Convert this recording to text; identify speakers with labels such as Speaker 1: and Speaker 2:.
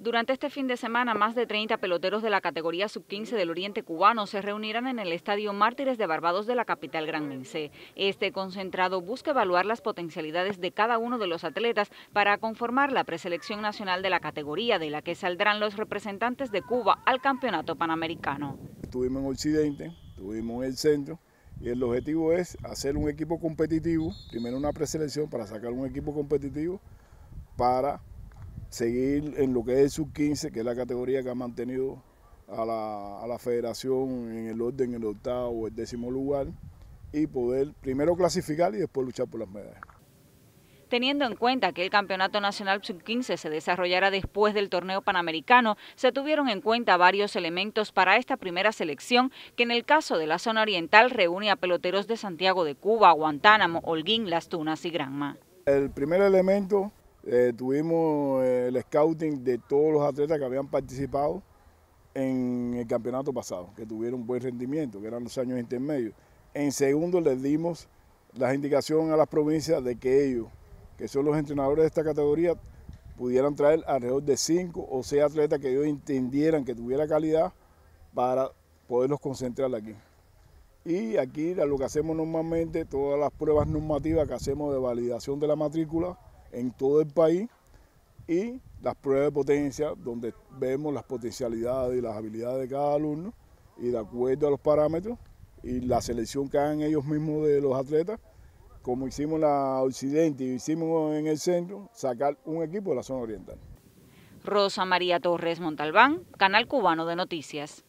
Speaker 1: Durante este fin de semana, más de 30 peloteros de la categoría sub-15 del Oriente Cubano se reunirán en el Estadio Mártires de Barbados de la capital granmense. Este concentrado busca evaluar las potencialidades de cada uno de los atletas para conformar la preselección nacional de la categoría, de la que saldrán los representantes de Cuba al Campeonato Panamericano.
Speaker 2: Estuvimos en Occidente, estuvimos en el centro, y el objetivo es hacer un equipo competitivo, primero una preselección para sacar un equipo competitivo para seguir en lo que es el sub-15, que es la categoría que ha mantenido a la, federación en el orden, el octavo, el décimo lugar, y poder primero clasificar y después luchar por las medallas.
Speaker 1: Teniendo en cuenta que el Campeonato Nacional Sub-15 se desarrollará después del torneo panamericano, se tuvieron en cuenta varios elementos para esta primera selección, que en el caso de la zona oriental reúne a peloteros de Santiago de Cuba, Guantánamo, Holguín, Las Tunas y Granma.
Speaker 2: El primer elemento eh, tuvimos eh, el scouting de todos los atletas que habían participado en el campeonato pasado, que tuvieron buen rendimiento, que eran los años intermedios. En segundo les dimos las indicación a las provincias de que ellos, que son los entrenadores de esta categoría, pudieran traer alrededor de cinco o seis atletas que ellos entendieran que tuviera calidad para poderlos concentrar aquí. Y aquí lo que hacemos normalmente, todas las pruebas normativas que hacemos de validación de la matrícula, en todo el país y las pruebas de potencia, donde vemos las potencialidades y las habilidades de cada alumno y de acuerdo a los parámetros y la selección que hagan ellos mismos de los atletas, como hicimos en la Occidente y hicimos en el centro, sacar un equipo de la zona oriental.
Speaker 1: Rosa María Torres Montalbán, Canal Cubano de Noticias.